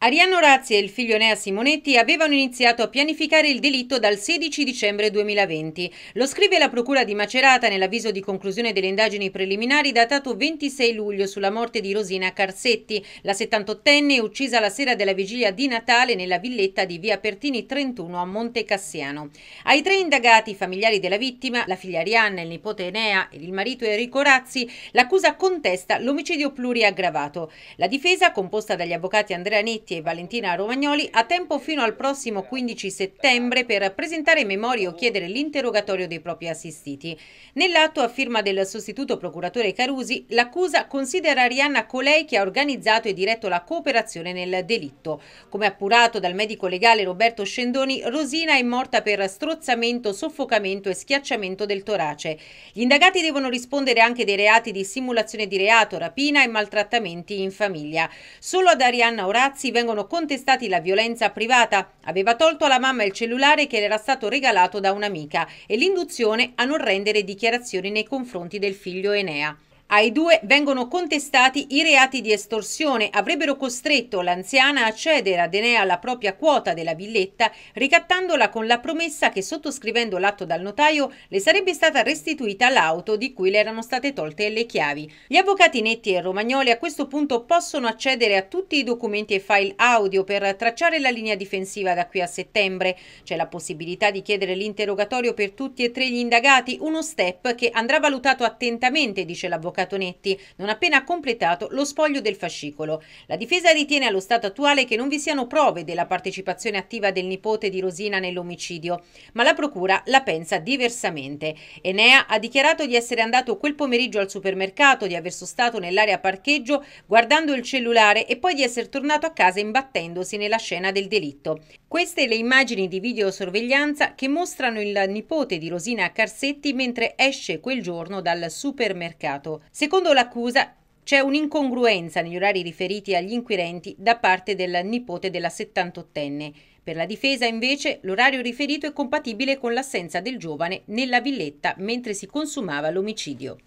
Ariano Razzi e il figlio Nea Simonetti avevano iniziato a pianificare il delitto dal 16 dicembre 2020. Lo scrive la Procura di Macerata nell'avviso di conclusione delle indagini preliminari datato 26 luglio sulla morte di Rosina Carsetti, la 78enne uccisa la sera della vigilia di Natale nella villetta di via Pertini 31 a Monte Cassiano. Ai tre indagati, familiari della vittima, la figlia Arianna, il nipote Nea e il marito Enrico Razzi, l'accusa contesta l'omicidio pluriaggravato. La difesa, composta dagli avvocati Andrea Nitti Giolitti e Valentina Romagnoli ha tempo fino al prossimo 15 settembre per presentare memoria o chiedere l'interrogatorio dei propri assistiti. Nell'atto a firma del sostituto procuratore Carusi, l'accusa considera Arianna colei che ha organizzato e diretto la cooperazione nel delitto. Come appurato dal medico legale Roberto Scendoni, Rosina è morta per strozzamento, soffocamento e schiacciamento del torace. Gli indagati devono rispondere anche dei reati di simulazione di reato, rapina e maltrattamenti in famiglia. Solo ad Arianna Orazzi vengono contestati la violenza privata. Aveva tolto alla mamma il cellulare che le era stato regalato da un'amica e l'induzione a non rendere dichiarazioni nei confronti del figlio Enea. Ai due vengono contestati i reati di estorsione, avrebbero costretto l'anziana a cedere ad Enea la propria quota della villetta, ricattandola con la promessa che sottoscrivendo l'atto dal notaio le sarebbe stata restituita l'auto di cui le erano state tolte le chiavi. Gli avvocati Netti e Romagnoli a questo punto possono accedere a tutti i documenti e file audio per tracciare la linea difensiva da qui a settembre. C'è la possibilità di chiedere l'interrogatorio per tutti e tre gli indagati, uno step che andrà valutato attentamente, dice l'avvocato Catonetti, non appena completato lo spoglio del fascicolo. La difesa ritiene allo stato attuale che non vi siano prove della partecipazione attiva del nipote di Rosina nell'omicidio, ma la procura la pensa diversamente. Enea ha dichiarato di essere andato quel pomeriggio al supermercato, di aver sostato nell'area parcheggio guardando il cellulare e poi di essere tornato a casa imbattendosi nella scena del delitto. Queste le immagini di videosorveglianza che mostrano il nipote di Rosina Carsetti mentre esce quel giorno dal supermercato. Secondo l'accusa, c'è un'incongruenza negli orari riferiti agli inquirenti da parte del nipote della 78enne. Per la difesa, invece, l'orario riferito è compatibile con l'assenza del giovane nella villetta mentre si consumava l'omicidio.